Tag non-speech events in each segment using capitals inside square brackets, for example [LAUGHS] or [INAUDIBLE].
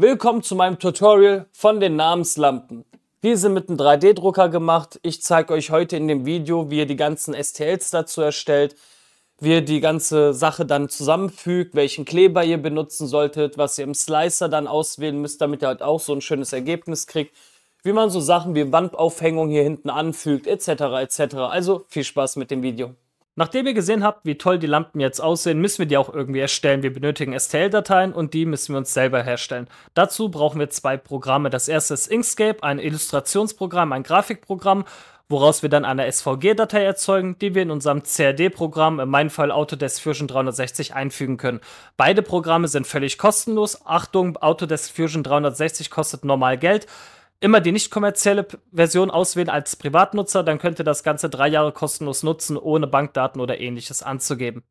Willkommen zu meinem Tutorial von den Namenslampen. Diese mit einem 3D-Drucker gemacht. Ich zeige euch heute in dem Video, wie ihr die ganzen STLs dazu erstellt, wie ihr die ganze Sache dann zusammenfügt, welchen Kleber ihr benutzen solltet, was ihr im Slicer dann auswählen müsst, damit ihr halt auch so ein schönes Ergebnis kriegt, wie man so Sachen wie Wandaufhängung hier hinten anfügt, etc. etc. Also viel Spaß mit dem Video. Nachdem ihr gesehen habt, wie toll die Lampen jetzt aussehen, müssen wir die auch irgendwie erstellen. Wir benötigen STL-Dateien und die müssen wir uns selber herstellen. Dazu brauchen wir zwei Programme. Das erste ist Inkscape, ein Illustrationsprogramm, ein Grafikprogramm, woraus wir dann eine SVG-Datei erzeugen, die wir in unserem CAD-Programm, äh, in meinem Fall Autodesk Fusion 360, einfügen können. Beide Programme sind völlig kostenlos. Achtung, Autodesk Fusion 360 kostet normal Geld immer die nicht kommerzielle Version auswählen als Privatnutzer, dann könnt ihr das Ganze drei Jahre kostenlos nutzen, ohne Bankdaten oder ähnliches anzugeben.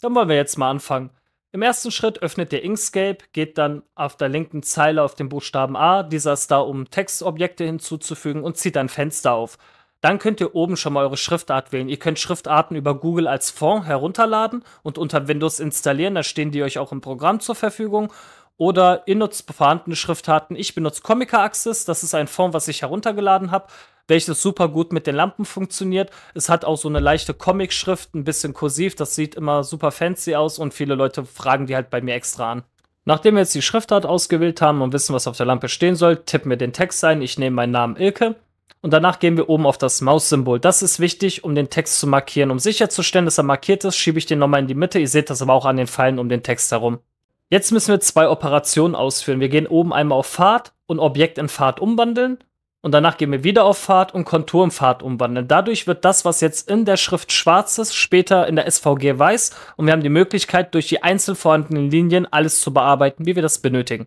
Dann wollen wir jetzt mal anfangen. Im ersten Schritt öffnet ihr Inkscape, geht dann auf der linken Zeile auf den Buchstaben A, dieser ist da, um Textobjekte hinzuzufügen und zieht ein Fenster auf. Dann könnt ihr oben schon mal eure Schriftart wählen. Ihr könnt Schriftarten über Google als Fond herunterladen und unter Windows installieren, da stehen die euch auch im Programm zur Verfügung oder ihr nutzt vorhandene Schriftarten. Ich benutze Comica Axis, das ist ein Form, was ich heruntergeladen habe, welches super gut mit den Lampen funktioniert. Es hat auch so eine leichte Comic-Schrift, ein bisschen kursiv, das sieht immer super fancy aus und viele Leute fragen die halt bei mir extra an. Nachdem wir jetzt die Schriftart ausgewählt haben und wissen, was auf der Lampe stehen soll, tippen wir den Text ein. Ich nehme meinen Namen Ilke und danach gehen wir oben auf das Maus-Symbol. Das ist wichtig, um den Text zu markieren. Um sicherzustellen, dass er markiert ist, schiebe ich den nochmal in die Mitte. Ihr seht das aber auch an den Pfeilen um den Text herum. Jetzt müssen wir zwei Operationen ausführen. Wir gehen oben einmal auf Fahrt und Objekt in Fahrt umwandeln. Und danach gehen wir wieder auf Fahrt und Kontur in Fahrt umwandeln. Dadurch wird das, was jetzt in der Schrift schwarz ist, später in der SVG weiß. Und wir haben die Möglichkeit, durch die einzeln vorhandenen Linien alles zu bearbeiten, wie wir das benötigen.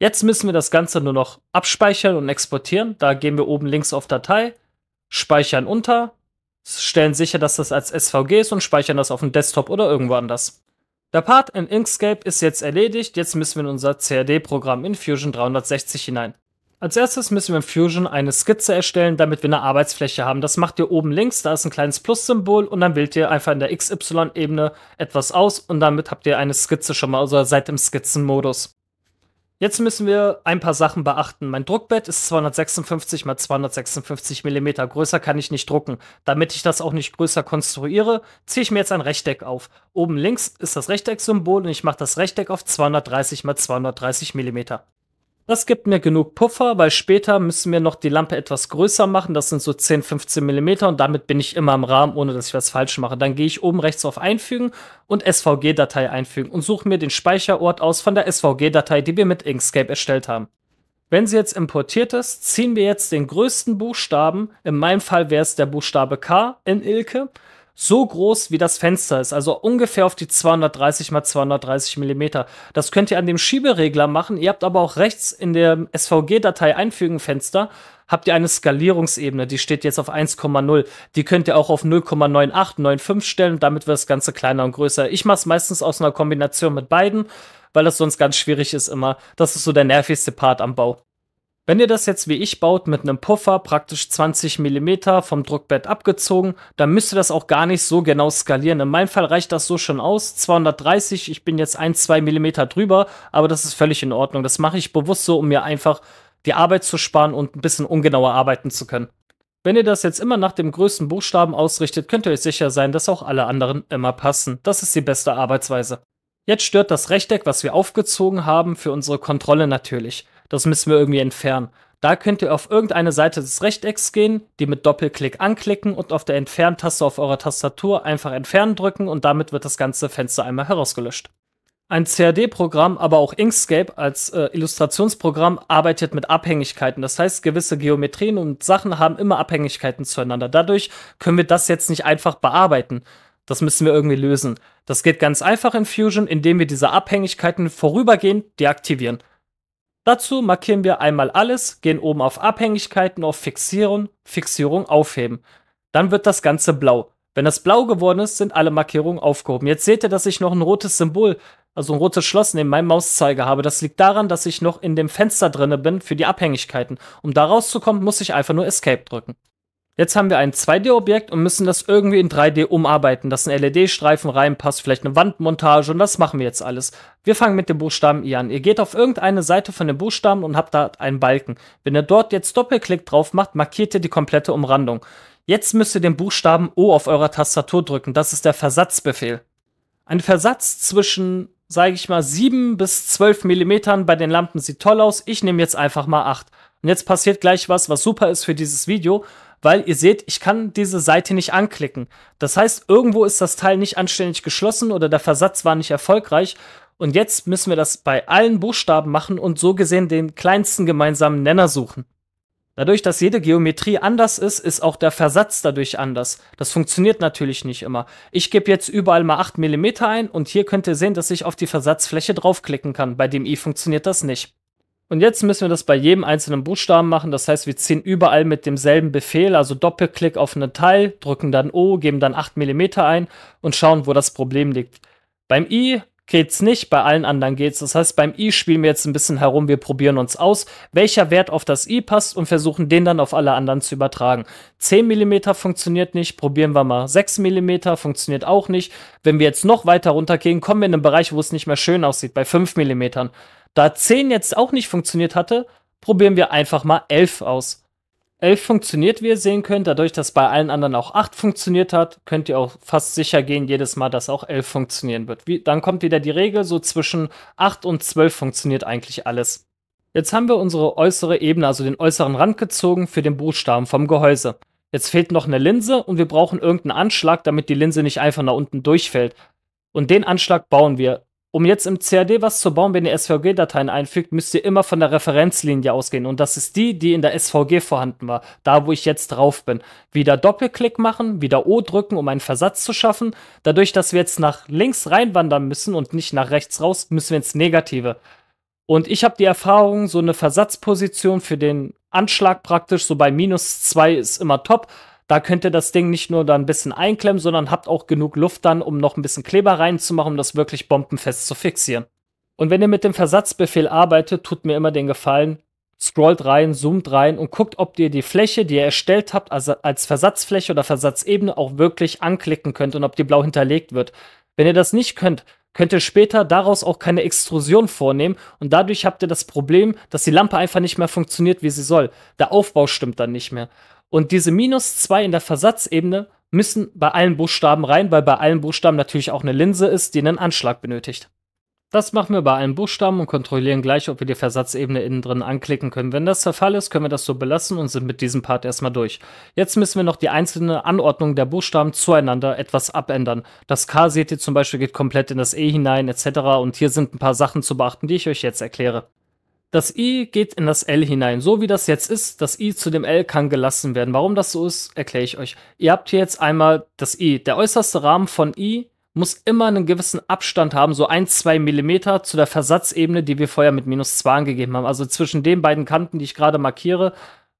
Jetzt müssen wir das Ganze nur noch abspeichern und exportieren. Da gehen wir oben links auf Datei, speichern unter, stellen sicher, dass das als SVG ist und speichern das auf dem Desktop oder irgendwo anders. Der Part in Inkscape ist jetzt erledigt, jetzt müssen wir in unser CAD-Programm in Fusion 360 hinein. Als erstes müssen wir in Fusion eine Skizze erstellen, damit wir eine Arbeitsfläche haben. Das macht ihr oben links, da ist ein kleines Plus-Symbol und dann wählt ihr einfach in der XY-Ebene etwas aus und damit habt ihr eine Skizze schon mal, also seid im Skizzenmodus. Jetzt müssen wir ein paar Sachen beachten. Mein Druckbett ist 256 x 256 mm. Größer kann ich nicht drucken. Damit ich das auch nicht größer konstruiere, ziehe ich mir jetzt ein Rechteck auf. Oben links ist das Rechtecksymbol und ich mache das Rechteck auf 230 x 230 mm. Das gibt mir genug Puffer, weil später müssen wir noch die Lampe etwas größer machen. Das sind so 10, 15 Millimeter und damit bin ich immer im Rahmen, ohne dass ich was falsch mache. Dann gehe ich oben rechts auf Einfügen und SVG-Datei einfügen und suche mir den Speicherort aus von der SVG-Datei, die wir mit Inkscape erstellt haben. Wenn sie jetzt importiert ist, ziehen wir jetzt den größten Buchstaben, in meinem Fall wäre es der Buchstabe K in Ilke, so groß wie das Fenster ist, also ungefähr auf die 230 x 230 Millimeter. Das könnt ihr an dem Schieberegler machen. Ihr habt aber auch rechts in der SVG-Datei einfügen Fenster habt ihr eine Skalierungsebene, die steht jetzt auf 1,0. Die könnt ihr auch auf 0,9895 stellen, damit wird das Ganze kleiner und größer. Ich mache es meistens aus einer Kombination mit beiden, weil das sonst ganz schwierig ist immer. Das ist so der nervigste Part am Bau. Wenn ihr das jetzt wie ich baut mit einem Puffer, praktisch 20 mm vom Druckbett abgezogen, dann müsst ihr das auch gar nicht so genau skalieren. In meinem Fall reicht das so schon aus, 230, ich bin jetzt 1, 2 mm drüber, aber das ist völlig in Ordnung. Das mache ich bewusst so, um mir einfach die Arbeit zu sparen und ein bisschen ungenauer arbeiten zu können. Wenn ihr das jetzt immer nach dem größten Buchstaben ausrichtet, könnt ihr euch sicher sein, dass auch alle anderen immer passen. Das ist die beste Arbeitsweise. Jetzt stört das Rechteck, was wir aufgezogen haben, für unsere Kontrolle natürlich. Das müssen wir irgendwie entfernen. Da könnt ihr auf irgendeine Seite des Rechtecks gehen, die mit Doppelklick anklicken und auf der Entferntaste auf eurer Tastatur einfach entfernen drücken und damit wird das ganze Fenster einmal herausgelöscht. Ein CAD-Programm, aber auch Inkscape als äh, Illustrationsprogramm arbeitet mit Abhängigkeiten. Das heißt, gewisse Geometrien und Sachen haben immer Abhängigkeiten zueinander. Dadurch können wir das jetzt nicht einfach bearbeiten. Das müssen wir irgendwie lösen. Das geht ganz einfach in Fusion, indem wir diese Abhängigkeiten vorübergehend deaktivieren. Dazu markieren wir einmal alles, gehen oben auf Abhängigkeiten, auf Fixieren, Fixierung aufheben. Dann wird das Ganze blau. Wenn das blau geworden ist, sind alle Markierungen aufgehoben. Jetzt seht ihr, dass ich noch ein rotes Symbol, also ein rotes Schloss neben meinem Mauszeiger habe. Das liegt daran, dass ich noch in dem Fenster drinne bin für die Abhängigkeiten. Um da rauszukommen, muss ich einfach nur Escape drücken. Jetzt haben wir ein 2D-Objekt und müssen das irgendwie in 3D umarbeiten, dass ein LED-Streifen reinpasst, vielleicht eine Wandmontage und das machen wir jetzt alles. Wir fangen mit dem Buchstaben I an. Ihr geht auf irgendeine Seite von dem Buchstaben und habt da einen Balken. Wenn ihr dort jetzt Doppelklick drauf macht, markiert ihr die komplette Umrandung. Jetzt müsst ihr den Buchstaben O auf eurer Tastatur drücken. Das ist der Versatzbefehl. Ein Versatz zwischen, sage ich mal, 7 bis 12 Millimetern bei den Lampen sieht toll aus. Ich nehme jetzt einfach mal 8. Und jetzt passiert gleich was, was super ist für dieses Video weil ihr seht, ich kann diese Seite nicht anklicken. Das heißt, irgendwo ist das Teil nicht anständig geschlossen oder der Versatz war nicht erfolgreich. Und jetzt müssen wir das bei allen Buchstaben machen und so gesehen den kleinsten gemeinsamen Nenner suchen. Dadurch, dass jede Geometrie anders ist, ist auch der Versatz dadurch anders. Das funktioniert natürlich nicht immer. Ich gebe jetzt überall mal 8 mm ein und hier könnt ihr sehen, dass ich auf die Versatzfläche draufklicken kann. Bei dem i funktioniert das nicht. Und jetzt müssen wir das bei jedem einzelnen Buchstaben machen. Das heißt, wir ziehen überall mit demselben Befehl, also Doppelklick auf einen Teil, drücken dann O, geben dann 8 mm ein und schauen, wo das Problem liegt. Beim I geht's nicht, bei allen anderen geht's. Das heißt, beim I spielen wir jetzt ein bisschen herum, wir probieren uns aus, welcher Wert auf das I passt und versuchen den dann auf alle anderen zu übertragen. 10 mm funktioniert nicht, probieren wir mal 6 mm, funktioniert auch nicht. Wenn wir jetzt noch weiter runtergehen, kommen wir in einen Bereich, wo es nicht mehr schön aussieht, bei 5 mm. Da 10 jetzt auch nicht funktioniert hatte, probieren wir einfach mal 11 aus. 11 funktioniert, wie ihr sehen könnt. Dadurch, dass bei allen anderen auch 8 funktioniert hat, könnt ihr auch fast sicher gehen, jedes Mal, dass auch 11 funktionieren wird. Wie, dann kommt wieder die Regel, so zwischen 8 und 12 funktioniert eigentlich alles. Jetzt haben wir unsere äußere Ebene, also den äußeren Rand gezogen für den Buchstaben vom Gehäuse. Jetzt fehlt noch eine Linse und wir brauchen irgendeinen Anschlag, damit die Linse nicht einfach nach unten durchfällt. Und den Anschlag bauen wir um jetzt im CAD was zu bauen, wenn ihr SVG-Dateien einfügt, müsst ihr immer von der Referenzlinie ausgehen. Und das ist die, die in der SVG vorhanden war, da wo ich jetzt drauf bin. Wieder Doppelklick machen, wieder O drücken, um einen Versatz zu schaffen. Dadurch, dass wir jetzt nach links reinwandern müssen und nicht nach rechts raus, müssen wir ins Negative. Und ich habe die Erfahrung, so eine Versatzposition für den Anschlag praktisch, so bei minus 2 ist immer top. Da könnt ihr das Ding nicht nur dann ein bisschen einklemmen, sondern habt auch genug Luft dann, um noch ein bisschen Kleber reinzumachen, um das wirklich bombenfest zu fixieren. Und wenn ihr mit dem Versatzbefehl arbeitet, tut mir immer den Gefallen, scrollt rein, zoomt rein und guckt, ob ihr die Fläche, die ihr erstellt habt, also als Versatzfläche oder Versatzebene auch wirklich anklicken könnt und ob die blau hinterlegt wird. Wenn ihr das nicht könnt, könnt ihr später daraus auch keine Extrusion vornehmen und dadurch habt ihr das Problem, dass die Lampe einfach nicht mehr funktioniert, wie sie soll. Der Aufbau stimmt dann nicht mehr. Und diese minus 2 in der Versatzebene müssen bei allen Buchstaben rein, weil bei allen Buchstaben natürlich auch eine Linse ist, die einen Anschlag benötigt. Das machen wir bei allen Buchstaben und kontrollieren gleich, ob wir die Versatzebene innen drin anklicken können. Wenn das der Fall ist, können wir das so belassen und sind mit diesem Part erstmal durch. Jetzt müssen wir noch die einzelne Anordnung der Buchstaben zueinander etwas abändern. Das K seht ihr zum Beispiel geht komplett in das E hinein etc. Und hier sind ein paar Sachen zu beachten, die ich euch jetzt erkläre. Das I geht in das L hinein, so wie das jetzt ist. Das I zu dem L kann gelassen werden. Warum das so ist, erkläre ich euch. Ihr habt hier jetzt einmal das I. Der äußerste Rahmen von I muss immer einen gewissen Abstand haben, so 1, 2 Millimeter zu der Versatzebene, die wir vorher mit minus 2 angegeben haben. Also zwischen den beiden Kanten, die ich gerade markiere,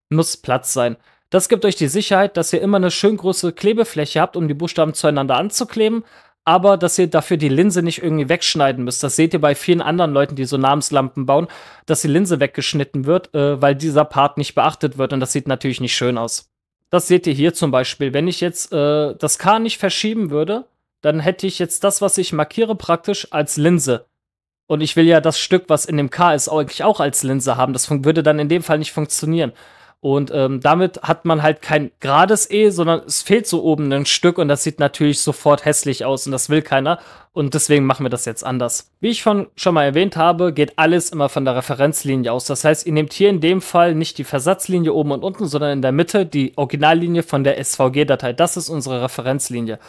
muss Platz sein. Das gibt euch die Sicherheit, dass ihr immer eine schön große Klebefläche habt, um die Buchstaben zueinander anzukleben aber dass ihr dafür die Linse nicht irgendwie wegschneiden müsst. Das seht ihr bei vielen anderen Leuten, die so Namenslampen bauen, dass die Linse weggeschnitten wird, äh, weil dieser Part nicht beachtet wird und das sieht natürlich nicht schön aus. Das seht ihr hier zum Beispiel. Wenn ich jetzt äh, das K nicht verschieben würde, dann hätte ich jetzt das, was ich markiere, praktisch als Linse. Und ich will ja das Stück, was in dem K ist, eigentlich auch als Linse haben. Das würde dann in dem Fall nicht funktionieren. Und ähm, damit hat man halt kein gerades E, sondern es fehlt so oben ein Stück und das sieht natürlich sofort hässlich aus und das will keiner. Und deswegen machen wir das jetzt anders. Wie ich von, schon mal erwähnt habe, geht alles immer von der Referenzlinie aus. Das heißt, ihr nehmt hier in dem Fall nicht die Versatzlinie oben und unten, sondern in der Mitte die Originallinie von der SVG-Datei. Das ist unsere Referenzlinie.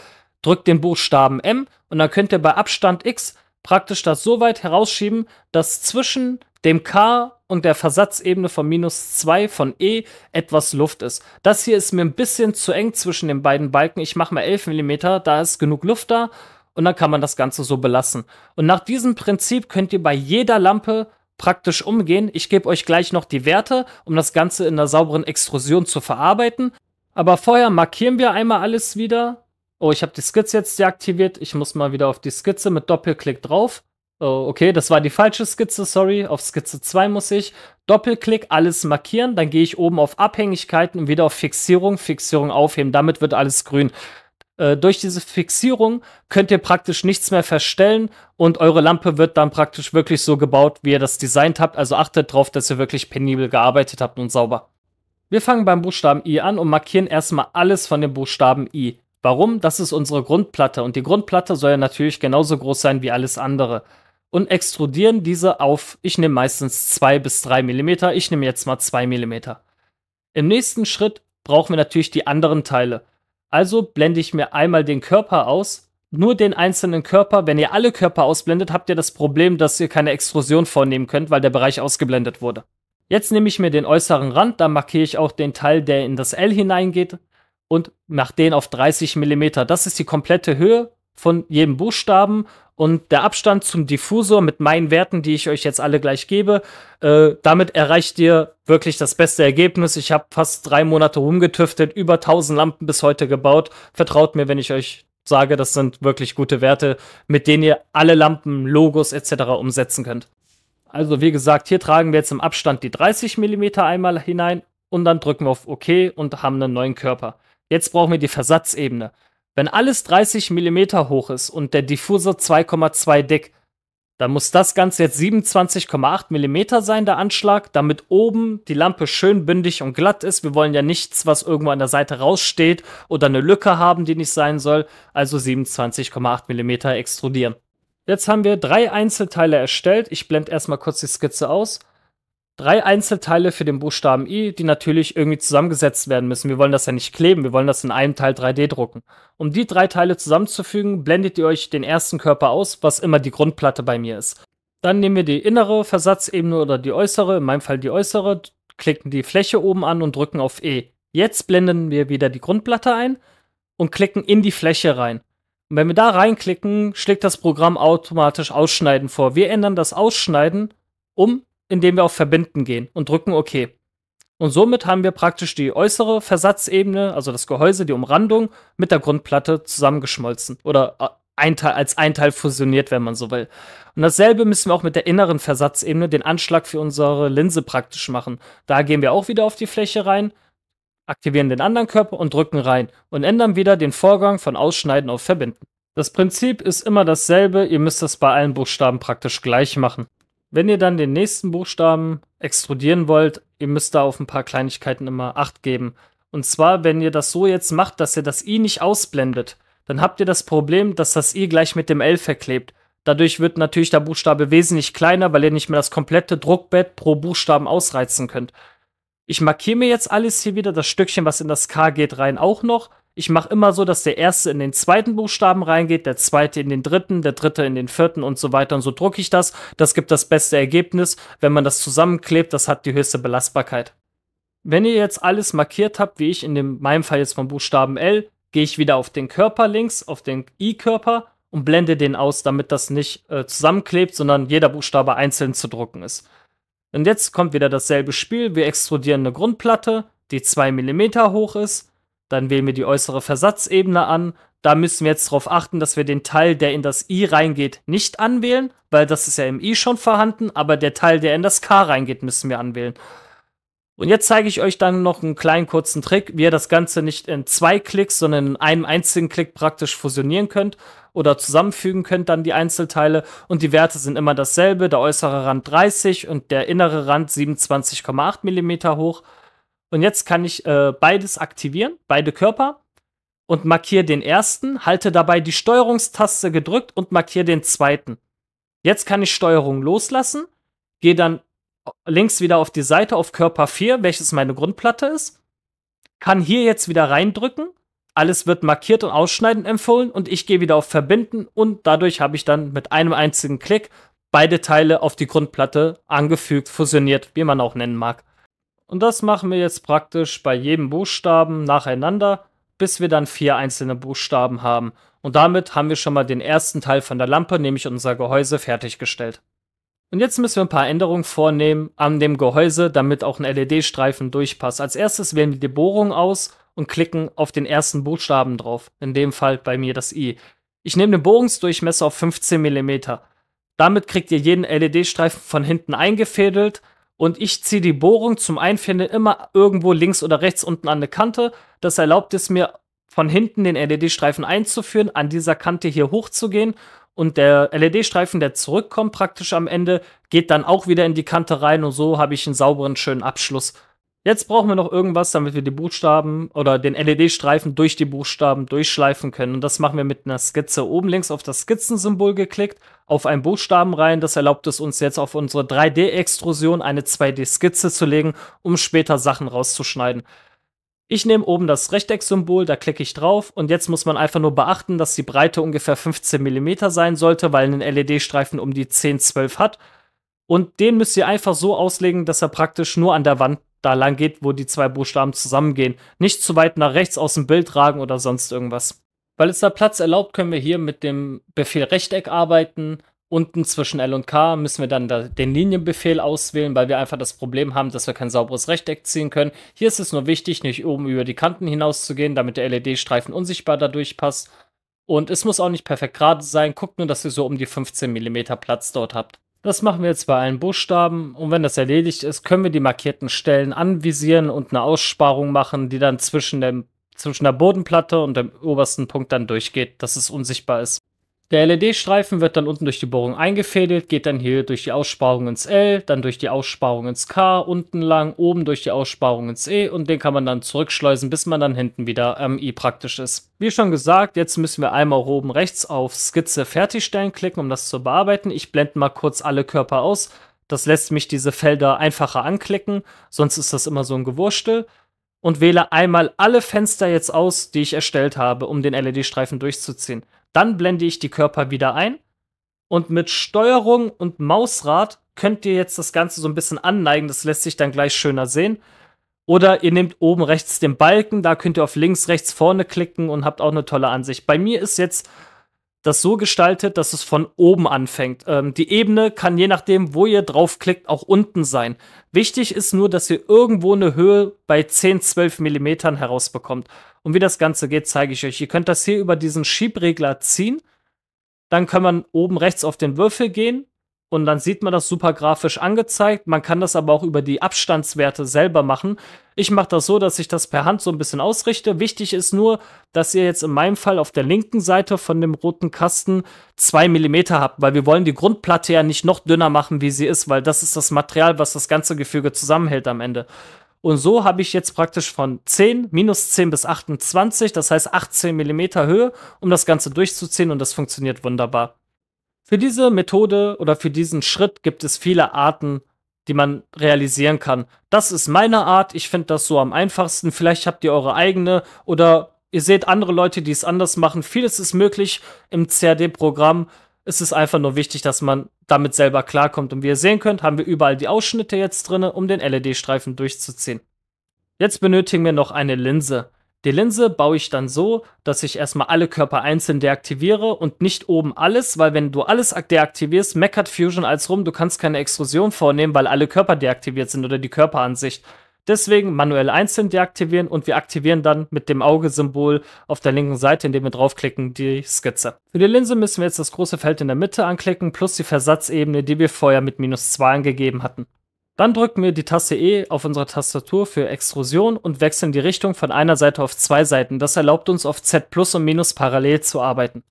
Drückt den Buchstaben M und dann könnt ihr bei Abstand X praktisch das so weit herausschieben, dass zwischen dem K und der Versatzebene von minus 2 von E etwas Luft ist. Das hier ist mir ein bisschen zu eng zwischen den beiden Balken. Ich mache mal 11 mm, da ist genug Luft da und dann kann man das Ganze so belassen. Und nach diesem Prinzip könnt ihr bei jeder Lampe praktisch umgehen. Ich gebe euch gleich noch die Werte, um das Ganze in einer sauberen Extrusion zu verarbeiten. Aber vorher markieren wir einmal alles wieder. Oh, ich habe die Skizze jetzt deaktiviert. Ich muss mal wieder auf die Skizze mit Doppelklick drauf. Oh, okay, das war die falsche Skizze, sorry. Auf Skizze 2 muss ich Doppelklick, alles markieren. Dann gehe ich oben auf Abhängigkeiten und wieder auf Fixierung, Fixierung aufheben. Damit wird alles grün. Äh, durch diese Fixierung könnt ihr praktisch nichts mehr verstellen und eure Lampe wird dann praktisch wirklich so gebaut, wie ihr das designt habt. Also achtet darauf, dass ihr wirklich penibel gearbeitet habt und sauber. Wir fangen beim Buchstaben I an und markieren erstmal alles von dem Buchstaben I. Warum? Das ist unsere Grundplatte und die Grundplatte soll ja natürlich genauso groß sein wie alles andere und extrudieren diese auf, ich nehme meistens 2 bis 3 mm, ich nehme jetzt mal 2 mm. Im nächsten Schritt brauchen wir natürlich die anderen Teile. Also blende ich mir einmal den Körper aus, nur den einzelnen Körper. Wenn ihr alle Körper ausblendet, habt ihr das Problem, dass ihr keine Extrusion vornehmen könnt, weil der Bereich ausgeblendet wurde. Jetzt nehme ich mir den äußeren Rand, da markiere ich auch den Teil, der in das L hineingeht und mache den auf 30 mm. Das ist die komplette Höhe von jedem Buchstaben und der Abstand zum Diffusor mit meinen Werten, die ich euch jetzt alle gleich gebe, äh, damit erreicht ihr wirklich das beste Ergebnis. Ich habe fast drei Monate rumgetüftelt, über 1000 Lampen bis heute gebaut. Vertraut mir, wenn ich euch sage, das sind wirklich gute Werte, mit denen ihr alle Lampen, Logos etc. umsetzen könnt. Also wie gesagt, hier tragen wir jetzt im Abstand die 30 mm einmal hinein und dann drücken wir auf OK und haben einen neuen Körper. Jetzt brauchen wir die Versatzebene. Wenn alles 30 mm hoch ist und der Diffusor 2,2 dick, dann muss das Ganze jetzt 27,8 mm sein, der Anschlag, damit oben die Lampe schön bündig und glatt ist. Wir wollen ja nichts, was irgendwo an der Seite raussteht oder eine Lücke haben, die nicht sein soll. Also 27,8 mm extrudieren. Jetzt haben wir drei Einzelteile erstellt. Ich blende erstmal kurz die Skizze aus drei Einzelteile für den Buchstaben I, die natürlich irgendwie zusammengesetzt werden müssen. Wir wollen das ja nicht kleben, wir wollen das in einem Teil 3D drucken. Um die drei Teile zusammenzufügen, blendet ihr euch den ersten Körper aus, was immer die Grundplatte bei mir ist. Dann nehmen wir die innere Versatzebene oder die äußere, in meinem Fall die äußere, klicken die Fläche oben an und drücken auf E. Jetzt blenden wir wieder die Grundplatte ein und klicken in die Fläche rein. Und wenn wir da reinklicken, schlägt das Programm automatisch Ausschneiden vor. Wir ändern das Ausschneiden um indem wir auf Verbinden gehen und drücken OK. Und somit haben wir praktisch die äußere Versatzebene, also das Gehäuse, die Umrandung, mit der Grundplatte zusammengeschmolzen oder äh, ein Teil, als ein Teil fusioniert, wenn man so will. Und dasselbe müssen wir auch mit der inneren Versatzebene, den Anschlag für unsere Linse praktisch machen. Da gehen wir auch wieder auf die Fläche rein, aktivieren den anderen Körper und drücken rein und ändern wieder den Vorgang von Ausschneiden auf Verbinden. Das Prinzip ist immer dasselbe, ihr müsst das bei allen Buchstaben praktisch gleich machen. Wenn ihr dann den nächsten Buchstaben extrudieren wollt, ihr müsst da auf ein paar Kleinigkeiten immer Acht geben. Und zwar, wenn ihr das so jetzt macht, dass ihr das i nicht ausblendet, dann habt ihr das Problem, dass das i gleich mit dem l verklebt. Dadurch wird natürlich der Buchstabe wesentlich kleiner, weil ihr nicht mehr das komplette Druckbett pro Buchstaben ausreizen könnt. Ich markiere mir jetzt alles hier wieder, das Stückchen, was in das K geht, rein auch noch ich mache immer so, dass der erste in den zweiten Buchstaben reingeht, der zweite in den dritten, der dritte in den vierten und so weiter. Und so drucke ich das. Das gibt das beste Ergebnis. Wenn man das zusammenklebt, das hat die höchste Belastbarkeit. Wenn ihr jetzt alles markiert habt, wie ich in dem, meinem Fall jetzt vom Buchstaben L, gehe ich wieder auf den Körper links, auf den I-Körper und blende den aus, damit das nicht äh, zusammenklebt, sondern jeder Buchstabe einzeln zu drucken ist. Und jetzt kommt wieder dasselbe Spiel. Wir extrudieren eine Grundplatte, die 2 mm hoch ist. Dann wählen wir die äußere Versatzebene an. Da müssen wir jetzt darauf achten, dass wir den Teil, der in das i reingeht, nicht anwählen, weil das ist ja im i schon vorhanden, aber der Teil, der in das k reingeht, müssen wir anwählen. Und jetzt zeige ich euch dann noch einen kleinen kurzen Trick, wie ihr das Ganze nicht in zwei Klicks, sondern in einem einzigen Klick praktisch fusionieren könnt oder zusammenfügen könnt dann die Einzelteile und die Werte sind immer dasselbe, der äußere Rand 30 und der innere Rand 27,8 mm hoch und jetzt kann ich äh, beides aktivieren, beide Körper, und markiere den ersten, halte dabei die Steuerungstaste gedrückt und markiere den zweiten. Jetzt kann ich Steuerung loslassen, gehe dann äh, links wieder auf die Seite auf Körper 4, welches meine Grundplatte ist, kann hier jetzt wieder reindrücken, alles wird markiert und ausschneidend empfohlen und ich gehe wieder auf Verbinden und dadurch habe ich dann mit einem einzigen Klick beide Teile auf die Grundplatte angefügt, fusioniert, wie man auch nennen mag. Und das machen wir jetzt praktisch bei jedem Buchstaben nacheinander, bis wir dann vier einzelne Buchstaben haben. Und damit haben wir schon mal den ersten Teil von der Lampe, nämlich unser Gehäuse, fertiggestellt. Und jetzt müssen wir ein paar Änderungen vornehmen an dem Gehäuse, damit auch ein LED-Streifen durchpasst. Als erstes wählen wir die Bohrung aus und klicken auf den ersten Buchstaben drauf, in dem Fall bei mir das I. Ich nehme den Bohrungsdurchmesser auf 15 mm. Damit kriegt ihr jeden LED-Streifen von hinten eingefädelt und ich ziehe die Bohrung zum Einfinden immer irgendwo links oder rechts unten an eine Kante. Das erlaubt es mir, von hinten den LED-Streifen einzuführen, an dieser Kante hier hochzugehen und der LED-Streifen, der zurückkommt praktisch am Ende, geht dann auch wieder in die Kante rein und so habe ich einen sauberen, schönen Abschluss Jetzt brauchen wir noch irgendwas, damit wir die Buchstaben oder den LED-Streifen durch die Buchstaben durchschleifen können. Und das machen wir mit einer Skizze. Oben links auf das Skizzensymbol geklickt, auf einen Buchstaben rein. Das erlaubt es uns jetzt auf unsere 3D-Extrusion eine 2D-Skizze zu legen, um später Sachen rauszuschneiden. Ich nehme oben das Rechtecksymbol, da klicke ich drauf und jetzt muss man einfach nur beachten, dass die Breite ungefähr 15 mm sein sollte, weil ein LED-Streifen um die 10, 12 hat. Und den müsst ihr einfach so auslegen, dass er praktisch nur an der Wand da lang geht, wo die zwei Buchstaben zusammengehen. Nicht zu weit nach rechts aus dem Bild tragen oder sonst irgendwas. Weil es da Platz erlaubt, können wir hier mit dem Befehl Rechteck arbeiten. Unten zwischen L und K müssen wir dann da den Linienbefehl auswählen, weil wir einfach das Problem haben, dass wir kein sauberes Rechteck ziehen können. Hier ist es nur wichtig, nicht oben über die Kanten hinaus zu gehen, damit der LED-Streifen unsichtbar dadurch passt. Und es muss auch nicht perfekt gerade sein. Guckt nur, dass ihr so um die 15 mm Platz dort habt. Das machen wir jetzt bei allen Buchstaben und wenn das erledigt ist, können wir die markierten Stellen anvisieren und eine Aussparung machen, die dann zwischen, dem, zwischen der Bodenplatte und dem obersten Punkt dann durchgeht, dass es unsichtbar ist. Der LED-Streifen wird dann unten durch die Bohrung eingefädelt, geht dann hier durch die Aussparung ins L, dann durch die Aussparung ins K unten lang, oben durch die Aussparung ins E und den kann man dann zurückschleusen, bis man dann hinten wieder am ähm, I praktisch ist. Wie schon gesagt, jetzt müssen wir einmal oben rechts auf Skizze fertigstellen klicken, um das zu bearbeiten. Ich blende mal kurz alle Körper aus. Das lässt mich diese Felder einfacher anklicken, sonst ist das immer so ein Gewurstel und wähle einmal alle Fenster jetzt aus, die ich erstellt habe, um den LED-Streifen durchzuziehen. Dann blende ich die Körper wieder ein. Und mit Steuerung und Mausrad könnt ihr jetzt das Ganze so ein bisschen anneigen. Das lässt sich dann gleich schöner sehen. Oder ihr nehmt oben rechts den Balken, da könnt ihr auf links, rechts, vorne klicken und habt auch eine tolle Ansicht. Bei mir ist jetzt das so gestaltet, dass es von oben anfängt. Ähm, die Ebene kann je nachdem, wo ihr draufklickt, auch unten sein. Wichtig ist nur, dass ihr irgendwo eine Höhe bei 10, 12 Millimetern herausbekommt. Und wie das Ganze geht, zeige ich euch. Ihr könnt das hier über diesen Schiebregler ziehen. Dann kann man oben rechts auf den Würfel gehen und dann sieht man das super grafisch angezeigt. Man kann das aber auch über die Abstandswerte selber machen. Ich mache das so, dass ich das per Hand so ein bisschen ausrichte. Wichtig ist nur, dass ihr jetzt in meinem Fall auf der linken Seite von dem roten Kasten zwei Millimeter habt, weil wir wollen die Grundplatte ja nicht noch dünner machen, wie sie ist, weil das ist das Material, was das ganze Gefüge zusammenhält am Ende. Und so habe ich jetzt praktisch von 10, minus 10 bis 28, das heißt 18 Millimeter Höhe, um das Ganze durchzuziehen und das funktioniert wunderbar. Für diese Methode oder für diesen Schritt gibt es viele Arten, die man realisieren kann. Das ist meine Art, ich finde das so am einfachsten. Vielleicht habt ihr eure eigene oder ihr seht andere Leute, die es anders machen. Vieles ist möglich im CAD-Programm. Es ist einfach nur wichtig, dass man damit selber klarkommt. Und wie ihr sehen könnt, haben wir überall die Ausschnitte jetzt drin, um den LED-Streifen durchzuziehen. Jetzt benötigen wir noch eine Linse. Die Linse baue ich dann so, dass ich erstmal alle Körper einzeln deaktiviere und nicht oben alles, weil wenn du alles deaktivierst, meckert Fusion als rum, du kannst keine Extrusion vornehmen, weil alle Körper deaktiviert sind oder die Körperansicht. Deswegen manuell einzeln deaktivieren und wir aktivieren dann mit dem Auge-Symbol auf der linken Seite, indem wir draufklicken, die Skizze. Für die Linse müssen wir jetzt das große Feld in der Mitte anklicken plus die Versatzebene, die wir vorher mit minus 2 angegeben hatten. Dann drücken wir die Taste E auf unserer Tastatur für Extrusion und wechseln die Richtung von einer Seite auf zwei Seiten. Das erlaubt uns auf Z plus und minus parallel zu arbeiten.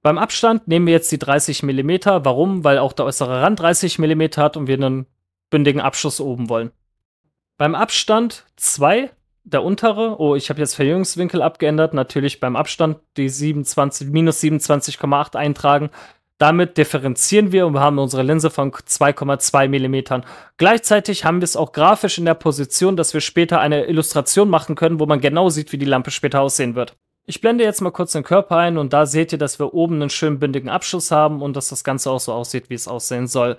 Beim Abstand nehmen wir jetzt die 30 mm. Warum? Weil auch der äußere Rand 30 mm hat und wir einen bündigen Abschluss oben wollen. Beim Abstand 2, der untere, oh, ich habe jetzt Verjüngungswinkel abgeändert, natürlich beim Abstand die 27, minus 27,8 eintragen, damit differenzieren wir und wir haben unsere Linse von 2,2 Millimetern. Gleichzeitig haben wir es auch grafisch in der Position, dass wir später eine Illustration machen können, wo man genau sieht, wie die Lampe später aussehen wird. Ich blende jetzt mal kurz den Körper ein und da seht ihr, dass wir oben einen schönen bündigen Abschluss haben und dass das Ganze auch so aussieht, wie es aussehen soll.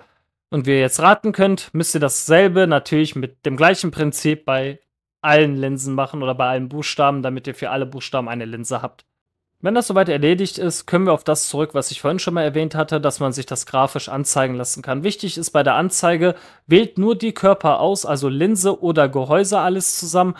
Und wie ihr jetzt raten könnt, müsst ihr dasselbe natürlich mit dem gleichen Prinzip bei allen Linsen machen oder bei allen Buchstaben, damit ihr für alle Buchstaben eine Linse habt. Wenn das soweit erledigt ist, können wir auf das zurück, was ich vorhin schon mal erwähnt hatte, dass man sich das grafisch anzeigen lassen kann. Wichtig ist bei der Anzeige, wählt nur die Körper aus, also Linse oder Gehäuse alles zusammen,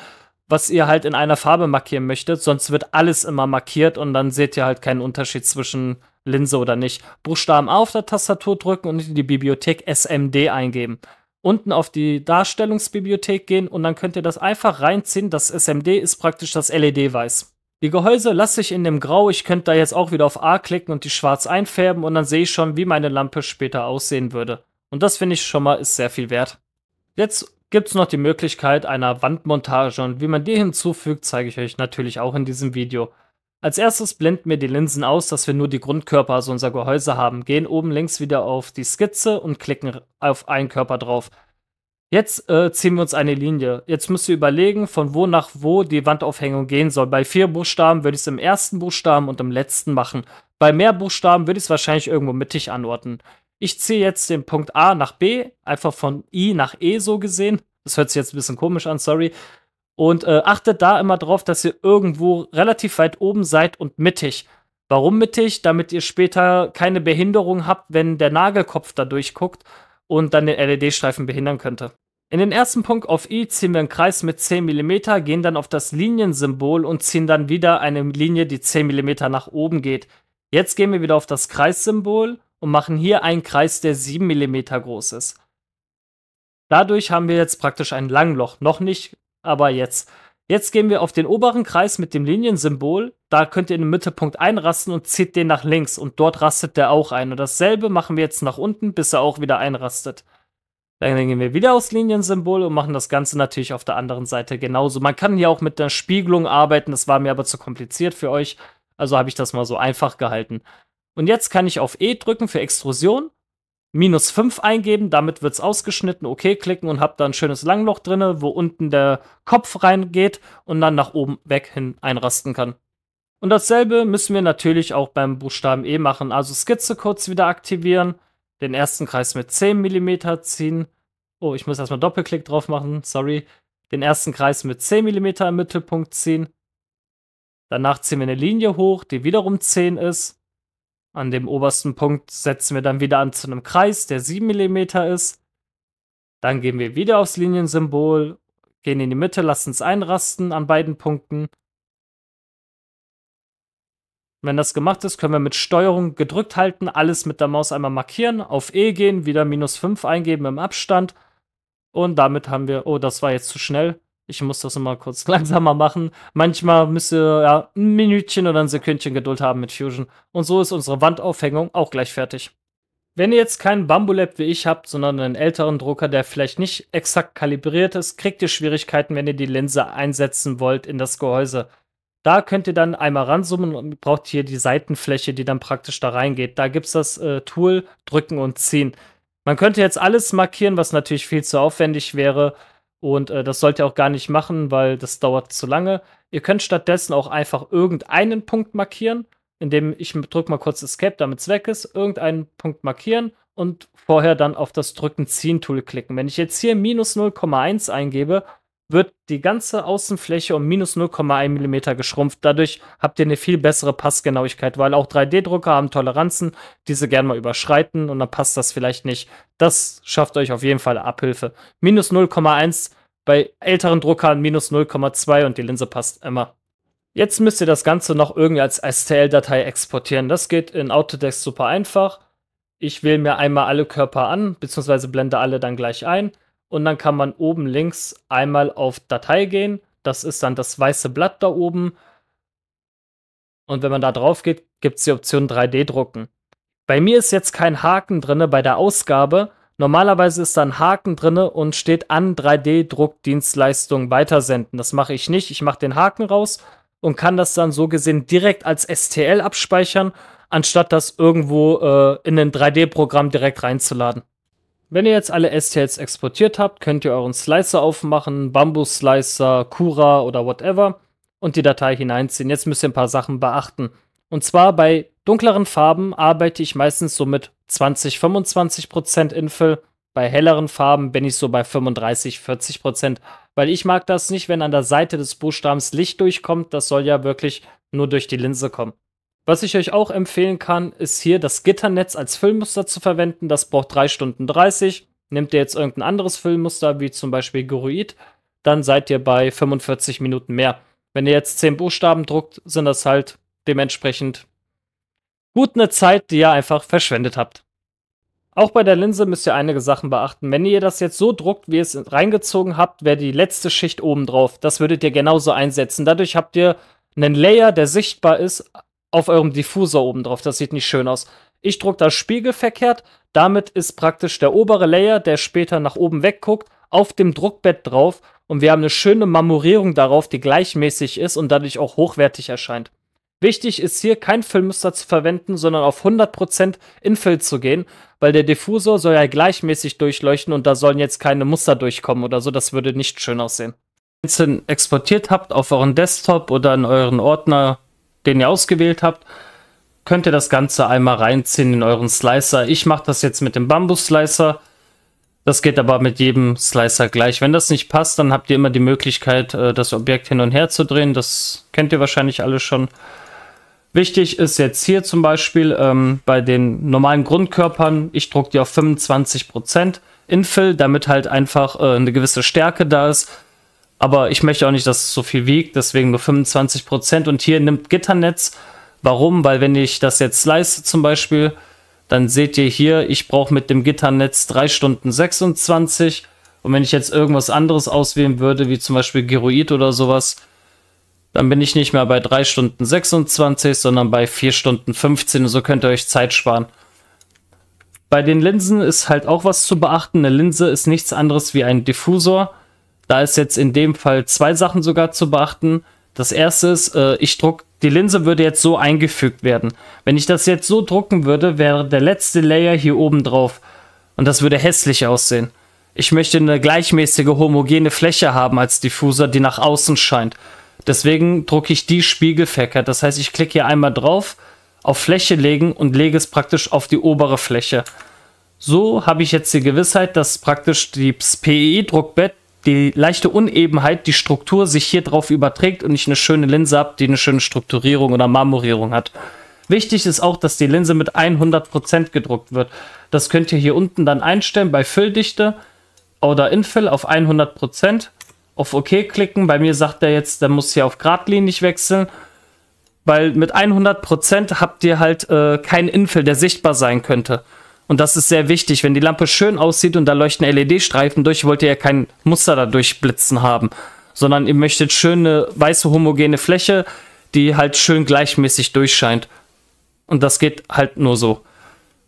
was ihr halt in einer Farbe markieren möchtet, sonst wird alles immer markiert und dann seht ihr halt keinen Unterschied zwischen Linse oder nicht. Buchstaben A auf der Tastatur drücken und in die Bibliothek SMD eingeben unten auf die Darstellungsbibliothek gehen und dann könnt ihr das einfach reinziehen. Das SMD ist praktisch das LED-Weiß. Die Gehäuse lasse ich in dem Grau. Ich könnte da jetzt auch wieder auf A klicken und die schwarz einfärben und dann sehe ich schon, wie meine Lampe später aussehen würde. Und das finde ich schon mal ist sehr viel wert. Jetzt gibt es noch die Möglichkeit einer Wandmontage und wie man die hinzufügt, zeige ich euch natürlich auch in diesem Video. Als erstes blenden wir die Linsen aus, dass wir nur die Grundkörper, also unser Gehäuse haben, gehen oben links wieder auf die Skizze und klicken auf einen Körper drauf. Jetzt äh, ziehen wir uns eine Linie. Jetzt müsst ihr überlegen, von wo nach wo die Wandaufhängung gehen soll. Bei vier Buchstaben würde ich es im ersten Buchstaben und im letzten machen. Bei mehr Buchstaben würde ich es wahrscheinlich irgendwo mittig anordnen. Ich ziehe jetzt den Punkt A nach B, einfach von I nach E so gesehen. Das hört sich jetzt ein bisschen komisch an, sorry. Und äh, achtet da immer drauf, dass ihr irgendwo relativ weit oben seid und mittig. Warum mittig? Damit ihr später keine Behinderung habt, wenn der Nagelkopf da durchguckt und dann den LED-Streifen behindern könnte. In den ersten Punkt auf I ziehen wir einen Kreis mit 10 mm, gehen dann auf das Liniensymbol und ziehen dann wieder eine Linie, die 10 mm nach oben geht. Jetzt gehen wir wieder auf das Kreissymbol und machen hier einen Kreis, der 7 mm groß ist. Dadurch haben wir jetzt praktisch ein Langloch. Noch nicht, aber jetzt. Jetzt gehen wir auf den oberen Kreis mit dem Liniensymbol, da könnt ihr in den Mittelpunkt einrasten und zieht den nach links und dort rastet der auch ein. Und dasselbe machen wir jetzt nach unten, bis er auch wieder einrastet. Dann gehen wir wieder aufs Liniensymbol und machen das Ganze natürlich auf der anderen Seite genauso. Man kann hier auch mit der Spiegelung arbeiten, das war mir aber zu kompliziert für euch, also habe ich das mal so einfach gehalten. Und jetzt kann ich auf E drücken für Extrusion, minus 5 eingeben, damit wird es ausgeschnitten, OK klicken und habe da ein schönes Langloch drin, wo unten der Kopf reingeht und dann nach oben weg hin einrasten kann. Und dasselbe müssen wir natürlich auch beim Buchstaben E machen. Also Skizze kurz wieder aktivieren, den ersten Kreis mit 10 mm ziehen. Oh, ich muss erstmal Doppelklick drauf machen, sorry. Den ersten Kreis mit 10 mm im Mittelpunkt ziehen. Danach ziehen wir eine Linie hoch, die wiederum 10 ist. An dem obersten Punkt setzen wir dann wieder an zu einem Kreis, der 7 mm ist. Dann gehen wir wieder aufs Liniensymbol, gehen in die Mitte, lassen es einrasten an beiden Punkten wenn das gemacht ist, können wir mit Steuerung gedrückt halten, alles mit der Maus einmal markieren, auf E gehen, wieder minus 5 eingeben im Abstand. Und damit haben wir, oh, das war jetzt zu schnell. Ich muss das immer kurz [LAUGHS] langsamer machen. Manchmal müsst ihr ja, ein Minütchen oder ein Sekündchen Geduld haben mit Fusion. Und so ist unsere Wandaufhängung auch gleich fertig. Wenn ihr jetzt keinen Bambulab wie ich habt, sondern einen älteren Drucker, der vielleicht nicht exakt kalibriert ist, kriegt ihr Schwierigkeiten, wenn ihr die Linse einsetzen wollt in das Gehäuse. Da könnt ihr dann einmal ranzoomen und braucht hier die Seitenfläche, die dann praktisch da reingeht. Da gibt es das äh, Tool drücken und ziehen. Man könnte jetzt alles markieren, was natürlich viel zu aufwendig wäre. Und äh, das sollt ihr auch gar nicht machen, weil das dauert zu lange. Ihr könnt stattdessen auch einfach irgendeinen Punkt markieren, indem ich drücke mal kurz Escape, damit es weg ist, irgendeinen Punkt markieren und vorher dann auf das Drücken-Ziehen-Tool klicken. Wenn ich jetzt hier minus 0,1 eingebe, wird die ganze Außenfläche um minus 0,1 mm geschrumpft. Dadurch habt ihr eine viel bessere Passgenauigkeit, weil auch 3D-Drucker haben Toleranzen, die sie gerne mal überschreiten und dann passt das vielleicht nicht. Das schafft euch auf jeden Fall Abhilfe. Minus 0,1 bei älteren Druckern, minus 0,2 und die Linse passt immer. Jetzt müsst ihr das Ganze noch irgendwie als STL-Datei exportieren. Das geht in Autodesk super einfach. Ich wähle mir einmal alle Körper an, beziehungsweise blende alle dann gleich ein und dann kann man oben links einmal auf Datei gehen. Das ist dann das weiße Blatt da oben. Und wenn man da drauf geht, gibt es die Option 3D drucken. Bei mir ist jetzt kein Haken drin bei der Ausgabe. Normalerweise ist da ein Haken drin und steht an 3D-Druckdienstleistung weitersenden. Das mache ich nicht. Ich mache den Haken raus und kann das dann so gesehen direkt als STL abspeichern, anstatt das irgendwo äh, in ein 3D-Programm direkt reinzuladen. Wenn ihr jetzt alle STLs exportiert habt, könnt ihr euren Slicer aufmachen, Bambus Slicer, Cura oder whatever und die Datei hineinziehen. Jetzt müsst ihr ein paar Sachen beachten. Und zwar bei dunkleren Farben arbeite ich meistens so mit 20, 25 Infill. Bei helleren Farben bin ich so bei 35, 40 weil ich mag das nicht, wenn an der Seite des Buchstabens Licht durchkommt. Das soll ja wirklich nur durch die Linse kommen. Was ich euch auch empfehlen kann, ist hier das Gitternetz als Füllmuster zu verwenden. Das braucht 3 Stunden 30. Nehmt ihr jetzt irgendein anderes Füllmuster, wie zum Beispiel Guruid, dann seid ihr bei 45 Minuten mehr. Wenn ihr jetzt 10 Buchstaben druckt, sind das halt dementsprechend gut eine Zeit, die ihr einfach verschwendet habt. Auch bei der Linse müsst ihr einige Sachen beachten. Wenn ihr das jetzt so druckt, wie ihr es reingezogen habt, wäre die letzte Schicht oben drauf. Das würdet ihr genauso einsetzen. Dadurch habt ihr einen Layer, der sichtbar ist, auf eurem Diffusor oben drauf. Das sieht nicht schön aus. Ich drucke das spiegelverkehrt. Damit ist praktisch der obere Layer, der später nach oben wegguckt, auf dem Druckbett drauf. Und wir haben eine schöne Marmorierung darauf, die gleichmäßig ist und dadurch auch hochwertig erscheint. Wichtig ist hier kein Filmmuster zu verwenden, sondern auf 100% Infill zu gehen, weil der Diffusor soll ja gleichmäßig durchleuchten und da sollen jetzt keine Muster durchkommen oder so, das würde nicht schön aussehen. Wenn ihr es exportiert habt auf euren Desktop oder in euren Ordner den ihr ausgewählt habt, könnt ihr das Ganze einmal reinziehen in euren Slicer. Ich mache das jetzt mit dem Bambus-Slicer. Das geht aber mit jedem Slicer gleich. Wenn das nicht passt, dann habt ihr immer die Möglichkeit, äh, das Objekt hin und her zu drehen. Das kennt ihr wahrscheinlich alle schon. Wichtig ist jetzt hier zum Beispiel ähm, bei den normalen Grundkörpern, ich drucke die auf 25% Infill, damit halt einfach äh, eine gewisse Stärke da ist aber ich möchte auch nicht, dass es so viel wiegt, deswegen nur 25 Prozent. Und hier nimmt Gitternetz. Warum? Weil wenn ich das jetzt leiste zum Beispiel, dann seht ihr hier, ich brauche mit dem Gitternetz 3 Stunden 26. Und wenn ich jetzt irgendwas anderes auswählen würde, wie zum Beispiel Geroid oder sowas, dann bin ich nicht mehr bei 3 Stunden 26, sondern bei 4 Stunden 15. Und so könnt ihr euch Zeit sparen. Bei den Linsen ist halt auch was zu beachten. Eine Linse ist nichts anderes wie ein Diffusor. Da ist jetzt in dem Fall zwei Sachen sogar zu beachten. Das erste ist, äh, ich druck, die Linse würde jetzt so eingefügt werden. Wenn ich das jetzt so drucken würde, wäre der letzte Layer hier oben drauf. Und das würde hässlich aussehen. Ich möchte eine gleichmäßige, homogene Fläche haben als Diffuser, die nach außen scheint. Deswegen drucke ich die Spiegelfäcker. Das heißt, ich klicke hier einmal drauf, auf Fläche legen und lege es praktisch auf die obere Fläche. So habe ich jetzt die Gewissheit, dass praktisch das PEI-Druckbett die leichte Unebenheit, die Struktur sich hier drauf überträgt und ich eine schöne Linse habe, die eine schöne Strukturierung oder Marmorierung hat. Wichtig ist auch, dass die Linse mit 100% gedruckt wird. Das könnt ihr hier unten dann einstellen bei Fülldichte oder Infill auf 100%. Auf OK klicken. Bei mir sagt er jetzt, der muss hier auf geradlinig wechseln. Weil mit 100% habt ihr halt äh, keinen Infill, der sichtbar sein könnte. Und das ist sehr wichtig. Wenn die Lampe schön aussieht und da leuchten LED-Streifen durch, wollt ihr ja kein Muster dadurch blitzen haben, sondern ihr möchtet schöne weiße homogene Fläche, die halt schön gleichmäßig durchscheint. Und das geht halt nur so.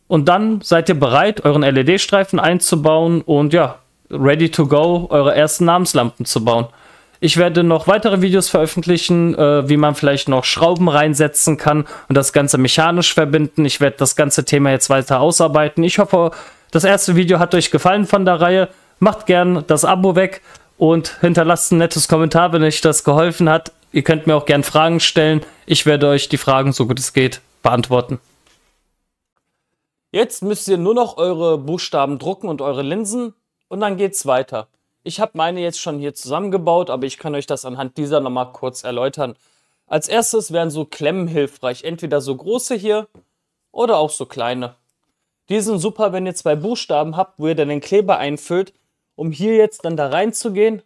Und dann seid ihr bereit, euren LED-Streifen einzubauen und ja, ready to go, eure ersten Namenslampen zu bauen. Ich werde noch weitere Videos veröffentlichen, äh, wie man vielleicht noch Schrauben reinsetzen kann und das Ganze mechanisch verbinden. Ich werde das ganze Thema jetzt weiter ausarbeiten. Ich hoffe, das erste Video hat euch gefallen von der Reihe. Macht gern das Abo weg und hinterlasst ein nettes Kommentar, wenn euch das geholfen hat. Ihr könnt mir auch gern Fragen stellen. Ich werde euch die Fragen, so gut es geht, beantworten. Jetzt müsst ihr nur noch eure Buchstaben drucken und eure Linsen und dann geht's weiter. Ich habe meine jetzt schon hier zusammengebaut, aber ich kann euch das anhand dieser nochmal kurz erläutern. Als erstes wären so Klemmen hilfreich, entweder so große hier oder auch so kleine. Die sind super, wenn ihr zwei Buchstaben habt, wo ihr dann den Kleber einfüllt, um hier jetzt dann da reinzugehen,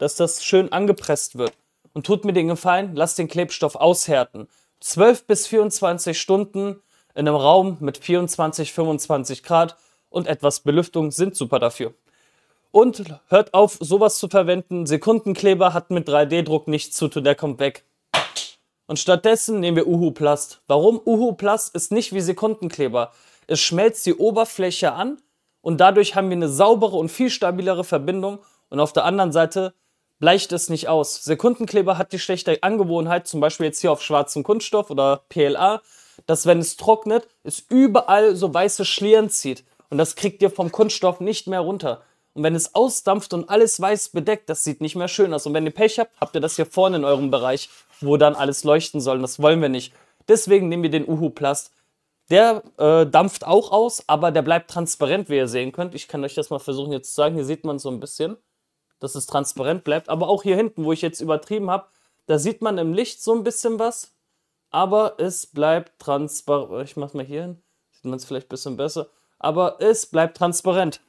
dass das schön angepresst wird. Und tut mir den Gefallen, lasst den Klebstoff aushärten. 12 bis 24 Stunden in einem Raum mit 24, 25 Grad und etwas Belüftung sind super dafür. Und hört auf, sowas zu verwenden. Sekundenkleber hat mit 3D-Druck nichts zu tun, der kommt weg. Und stattdessen nehmen wir Uhu Plast. Warum? Uhu Plast ist nicht wie Sekundenkleber. Es schmelzt die Oberfläche an und dadurch haben wir eine saubere und viel stabilere Verbindung. Und auf der anderen Seite bleicht es nicht aus. Sekundenkleber hat die schlechte Angewohnheit, zum Beispiel jetzt hier auf schwarzem Kunststoff oder PLA, dass wenn es trocknet, es überall so weiße Schlieren zieht. Und das kriegt ihr vom Kunststoff nicht mehr runter. Und wenn es ausdampft und alles weiß bedeckt, das sieht nicht mehr schön aus. Und wenn ihr Pech habt, habt ihr das hier vorne in eurem Bereich, wo dann alles leuchten soll. Und das wollen wir nicht. Deswegen nehmen wir den Uhu Plast. Der äh, dampft auch aus, aber der bleibt transparent, wie ihr sehen könnt. Ich kann euch das mal versuchen jetzt zu sagen. Hier sieht man so ein bisschen, dass es transparent bleibt. Aber auch hier hinten, wo ich jetzt übertrieben habe, da sieht man im Licht so ein bisschen was. Aber es bleibt transparent. Ich mach's mal hier hin. Sieht man es vielleicht ein bisschen besser. Aber es bleibt transparent.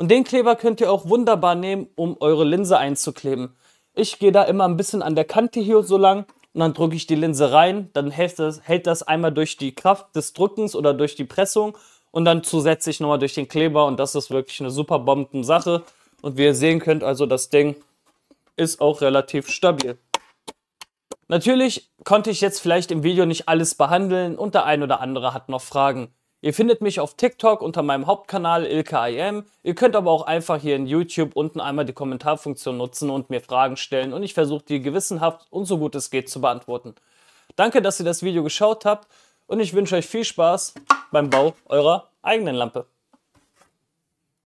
Und den Kleber könnt ihr auch wunderbar nehmen, um eure Linse einzukleben. Ich gehe da immer ein bisschen an der Kante hier so lang und dann drücke ich die Linse rein. Dann hält das, hält das einmal durch die Kraft des Drückens oder durch die Pressung und dann zusätzlich nochmal durch den Kleber und das ist wirklich eine super Bomben-Sache. Und wie ihr sehen könnt, also das Ding ist auch relativ stabil. Natürlich konnte ich jetzt vielleicht im Video nicht alles behandeln und der ein oder andere hat noch Fragen. Ihr findet mich auf TikTok unter meinem Hauptkanal IlkaIM. Ihr könnt aber auch einfach hier in YouTube unten einmal die Kommentarfunktion nutzen und mir Fragen stellen und ich versuche die gewissenhaft und so gut es geht zu beantworten. Danke, dass ihr das Video geschaut habt und ich wünsche euch viel Spaß beim Bau eurer eigenen Lampe.